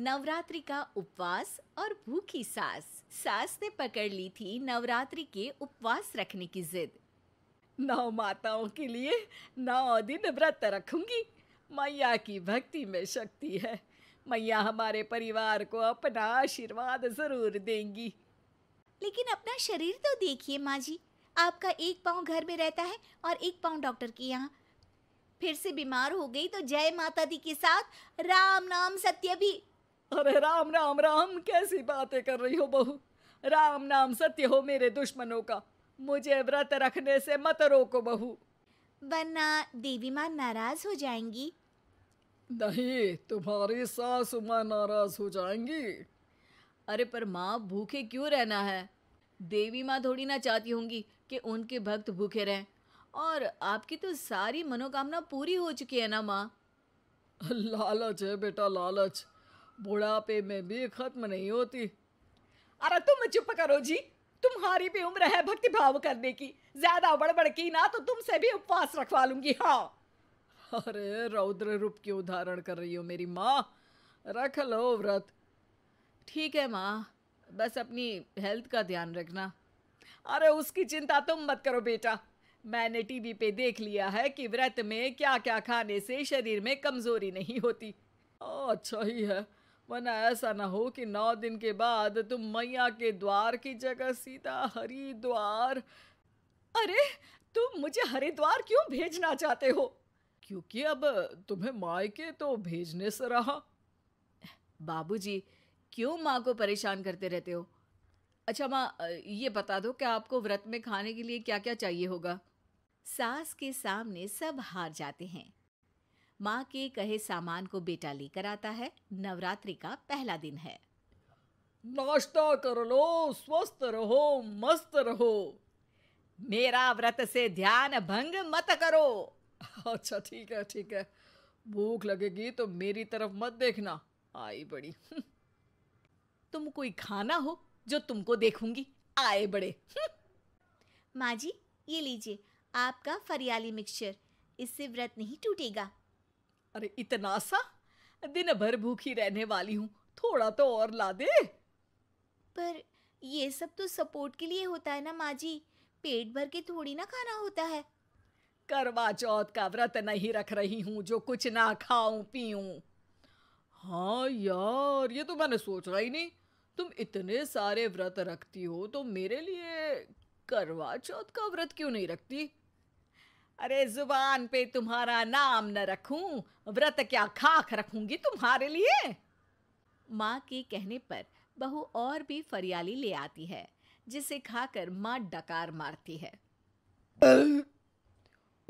नवरात्रि का उपवास और भूखी सास सास ने पकड़ ली थी नवरात्रि के उपवास रखने की जिद नौ माताओं के लिए नौ दिन व्रत रखूंगी मैया की भक्ति में शक्ति है मैया हमारे परिवार को अपना आशीर्वाद जरूर देंगी लेकिन अपना शरीर तो देखिए माँ जी आपका एक पाँव घर में रहता है और एक पाँव डॉक्टर के यहाँ फिर से बीमार हो गई तो जय माता दी के साथ राम नाम सत्य भी अरे राम राम राम कैसी बातें कर रही हो बहू राम नाम सत्य हो मेरे दुश्मनों का मुझे व्रत रखने से मत रोको बहू वरना देवी माँ नाराज हो जाएंगी नहीं तुम्हारी सास माँ नाराज हो जाएंगी अरे पर माँ भूखे क्यों रहना है देवी माँ थोड़ी ना चाहती होंगी कि उनके भक्त भूखे रहें और आपकी तो सारी मनोकामना पूरी हो चुकी है ना माँ लालच है बेटा लालच बुढ़ापे में भी खत्म नहीं होती अरे तुम चुप करो जी तुम्हारी भी उम्र है भक्ति भाव करने की ज्यादा बड़बड़ की ना तो तुमसे भी उपवास रखवा लूंगी हाँ अरे रौद्र रूप की उदाहरण कर रही हो मेरी माँ रख लो व्रत ठीक है माँ बस अपनी हेल्थ का ध्यान रखना अरे उसकी चिंता तुम मत करो बेटा मैंने टीवी पे देख लिया है कि व्रत में क्या क्या खाने से शरीर में कमजोरी नहीं होती अच्छा ही है वरना ऐसा ना हो कि नौ दिन के बाद तुम मैया के द्वार की जगह सीधा हरिद्वार अरे तुम मुझे हरिद्वार क्यों भेजना चाहते हो क्योंकि अब तुम्हें मायके तो भेजने से रहा बाबूजी क्यों माँ को परेशान करते रहते हो अच्छा माँ ये बता दो कि आपको व्रत में खाने के लिए क्या क्या चाहिए होगा सास के सामने सब हार जाते हैं माँ के कहे सामान को बेटा लेकर आता है नवरात्रि का पहला दिन है नाश्ता कर लो स्वस्थ रहो मस्त रहो मेरा व्रत से ध्यान भंग मत करो अच्छा ठीक है ठीक है भूख लगेगी तो मेरी तरफ मत देखना आई बड़ी तुम कोई खाना हो जो तुमको देखूंगी आए बड़े माँ जी ये लीजिए आपका फरियाली मिक्सचर इससे व्रत नहीं टूटेगा अरे इतना सा दिन भर भूखी रहने वाली हूँ थोड़ा तो और ला दे पर ये सब तो सपोर्ट के लिए होता है ना माँ जी पेट भर के थोड़ी ना खाना होता है करवा चौथ का व्रत नहीं रख रही हूँ जो कुछ ना खाऊं पीऊं हाँ यार ये तो मैंने सोचा ही नहीं तुम इतने सारे व्रत रखती हो तो मेरे लिए करवा चौथ का व्रत क्यों नहीं रखती अरे जुबान पे तुम्हारा नाम न रखूं व्रत क्या खाक रखूंगी तुम्हारे लिए माँ के कहने पर बहू और भी फरियाली ले आती है जिसे खाकर माँ डकार मारती है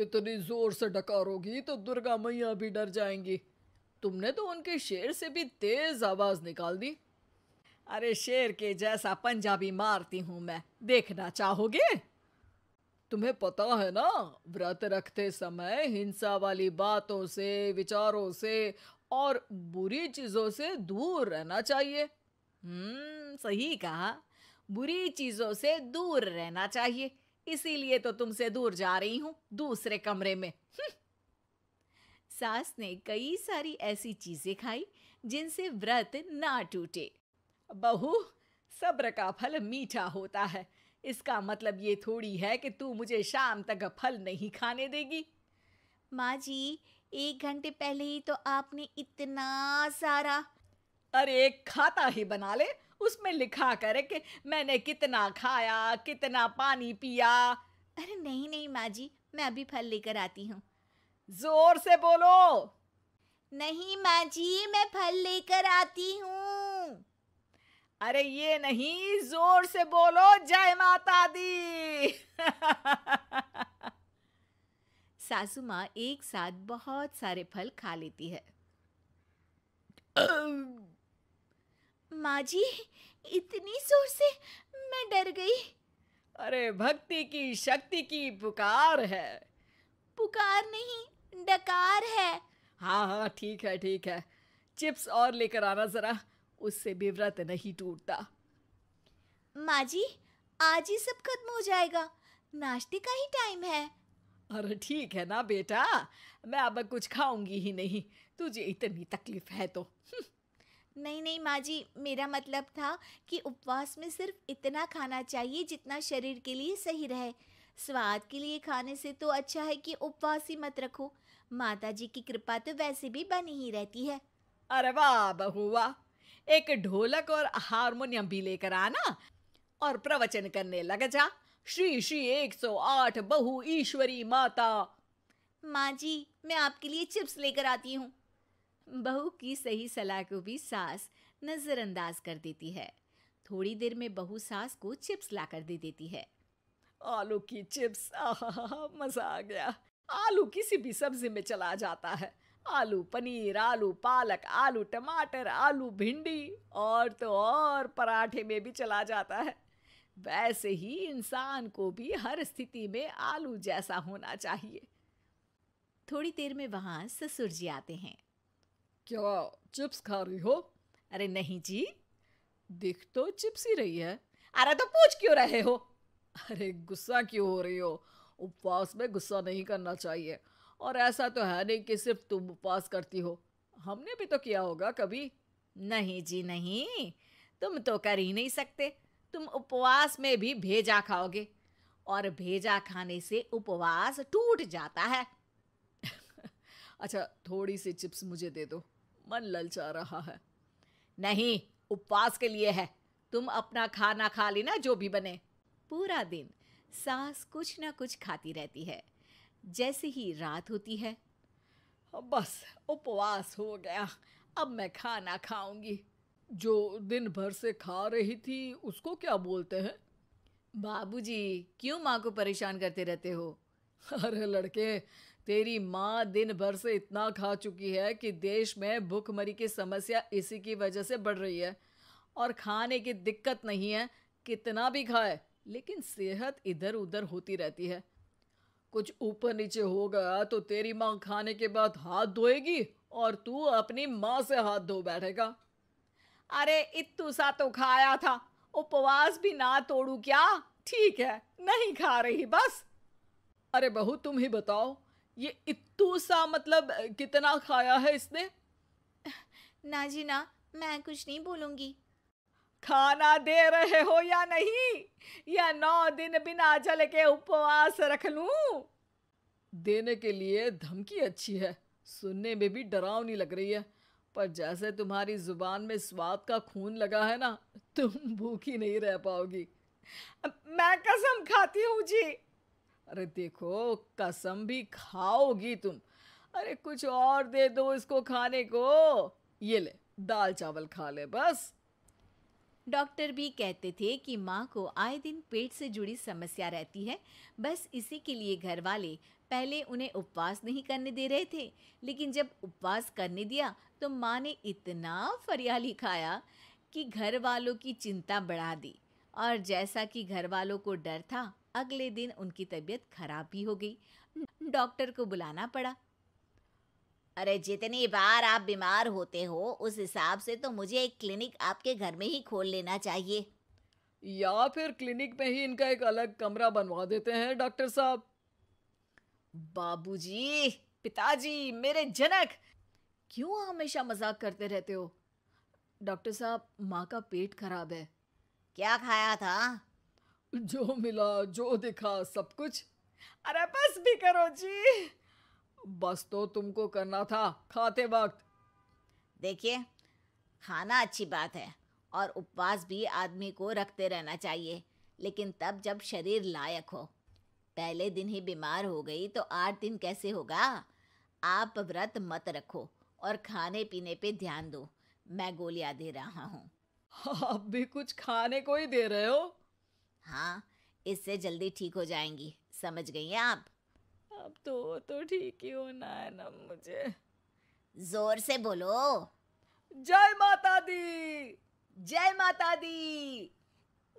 इतनी जोर से डकारोगी तो दुर्गा मैया भी डर जाएंगी तुमने तो उनके शेर से भी तेज आवाज निकाल दी अरे शेर के जैसा पंजाबी मारती हूँ मैं देखना चाहोगे तुम्हें पता है ना व्रत रखते समय हिंसा वाली बातों से विचारों से और बुरी चीज़ों से दूर रहना चाहिए हम्म सही कहा बुरी चीज़ों से दूर रहना चाहिए इसीलिए तो तुमसे दूर जा रही हूँ दूसरे कमरे में हम्म। सास ने कई सारी ऐसी चीज़ें खाई जिनसे व्रत ना टूटे बहू सब्र का फल मीठा होता है इसका मतलब ये थोड़ी है कि तू मुझे शाम तक फल नहीं खाने देगी माँ जी एक घंटे पहले ही तो आपने इतना सारा अरे एक खाता ही बना ले उसमें लिखा कर कि मैंने कितना खाया कितना पानी पिया अरे नहीं नहीं माँ जी मैं अभी फल लेकर आती हूँ जोर से बोलो नहीं माँ जी मैं फल लेकर आती हूँ अरे ये नहीं जोर से बोलो जय माता दी सासू माँ एक साथ बहुत सारे फल खा लेती है माँ जी इतनी जोर से मैं डर गई अरे भक्ति की शक्ति की पुकार है पुकार नहीं डकार है हाँ हाँ ठीक है ठीक है चिप्स और लेकर आना जरा उससे भी व्रत नहीं टूटता माँ जी आज ही सब खत्म हो जाएगा नाश्ते का ही टाइम है अरे ठीक है ना बेटा मैं अब कुछ खाऊंगी ही नहीं तुझे इतनी तकलीफ है तो नहीं नहीं माँ जी मेरा मतलब था कि उपवास में सिर्फ इतना खाना चाहिए जितना शरीर के लिए सही रहे स्वाद के लिए खाने से तो अच्छा है कि उपवास ही मत रखो माता जी की कृपा तो वैसे भी बनी ही रहती है अरे वाह बहु एक ढोलक और हारमोनियम भी लेकर आना और प्रवचन करने लग जा श्री श्री 108 बहु ईश्वरी माता माँ जी मैं आपके लिए चिप्स लेकर आती हूँ बहू की सही सलाह को भी सास नज़रअंदाज कर देती है थोड़ी देर में बहू सास को चिप्स ला कर दे देती है आलू की चिप्स आहा मज़ा आ गया आलू किसी भी सब्जी में चला जाता है आलू पनीर आलू पालक आलू टमाटर आलू भिंडी और तो और पराठे में भी चला जाता है वैसे ही इंसान को भी हर स्थिति में आलू जैसा होना चाहिए थोड़ी देर में वहां ससुर जी आते हैं क्या चिप्स खा रही हो अरे नहीं जी दिख तो चिप्स ही रही है अरे तो पूछ क्यों रहे हो अरे गुस्सा क्यों हो रही हो उपवास में गुस्सा नहीं करना चाहिए और ऐसा तो है नहीं कि सिर्फ तुम उपवास करती हो हमने भी तो किया होगा कभी नहीं जी नहीं तुम तो कर ही नहीं सकते तुम उपवास में भी भेजा खाओगे और भेजा खाने से उपवास टूट जाता है अच्छा थोड़ी सी चिप्स मुझे दे दो मन ललचा रहा है नहीं उपवास के लिए है तुम अपना खाना खा लेना जो भी बने पूरा दिन सास कुछ ना कुछ खाती रहती है जैसे ही रात होती है बस उपवास हो गया अब मैं खाना खाऊंगी जो दिन भर से खा रही थी उसको क्या बोलते हैं बाबूजी क्यों माँ को परेशान करते रहते हो अरे लड़के तेरी माँ दिन भर से इतना खा चुकी है कि देश में भूखमरी की समस्या इसी की वजह से बढ़ रही है और खाने की दिक्कत नहीं है कितना भी खाए लेकिन सेहत इधर उधर होती रहती है कुछ ऊपर नीचे होगा तो तेरी माँ खाने के बाद हाथ धोएगी और तू अपनी माँ से हाथ धो बैठेगा अरे इतू सा तो खाया था उपवास भी ना तोड़ू क्या ठीक है नहीं खा रही बस अरे बहू तुम ही बताओ ये इतू सा मतलब कितना खाया है इसने ना जी ना मैं कुछ नहीं बोलूंगी खाना दे रहे हो या नहीं या नौ दिन बिना जल के उपवास रख लूं? देने के लिए धमकी अच्छी है सुनने में भी डरावनी लग रही है पर जैसे तुम्हारी जुबान में स्वाद का खून लगा है ना तुम भूखी नहीं रह पाओगी मैं कसम खाती हूँ जी अरे देखो कसम भी खाओगी तुम अरे कुछ और दे दो इसको खाने को ये ले दाल चावल खा ले बस डॉक्टर भी कहते थे कि माँ को आए दिन पेट से जुड़ी समस्या रहती है बस इसी के लिए घर वाले पहले उन्हें उपवास नहीं करने दे रहे थे लेकिन जब उपवास करने दिया तो माँ ने इतना फरियाली खाया कि घर वालों की चिंता बढ़ा दी और जैसा कि घर वालों को डर था अगले दिन उनकी तबीयत खराब भी हो गई डॉक्टर को बुलाना पड़ा अरे जितनी बार आप बीमार होते हो उस हिसाब से तो मुझे एक क्लिनिक आपके घर में ही खोल लेना चाहिए या फिर क्लिनिक में ही इनका एक अलग कमरा बनवा देते हैं डॉक्टर साहब बाबूजी पिताजी मेरे जनक क्यों हमेशा मजाक करते रहते हो डॉक्टर साहब माँ का पेट खराब है क्या खाया था जो मिला जो दिखा सब कुछ अरे बस भी करो जी बस तो तुमको करना था खाते वक्त देखिए खाना अच्छी बात है और उपवास भी आदमी को रखते रहना चाहिए लेकिन तब जब शरीर लायक हो पहले दिन ही बीमार हो गई तो आठ दिन कैसे होगा आप व्रत मत रखो और खाने पीने पे ध्यान दो मैं गोलियां दे रहा हूँ आप भी कुछ खाने को ही दे रहे हो हाँ इससे जल्दी ठीक हो जाएंगी समझ गई हैं आप अब तो तो ठीक ही होना है ना मुझे जोर से बोलो जय माता दी जय माता दी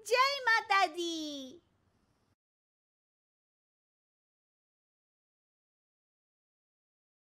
जय माता दी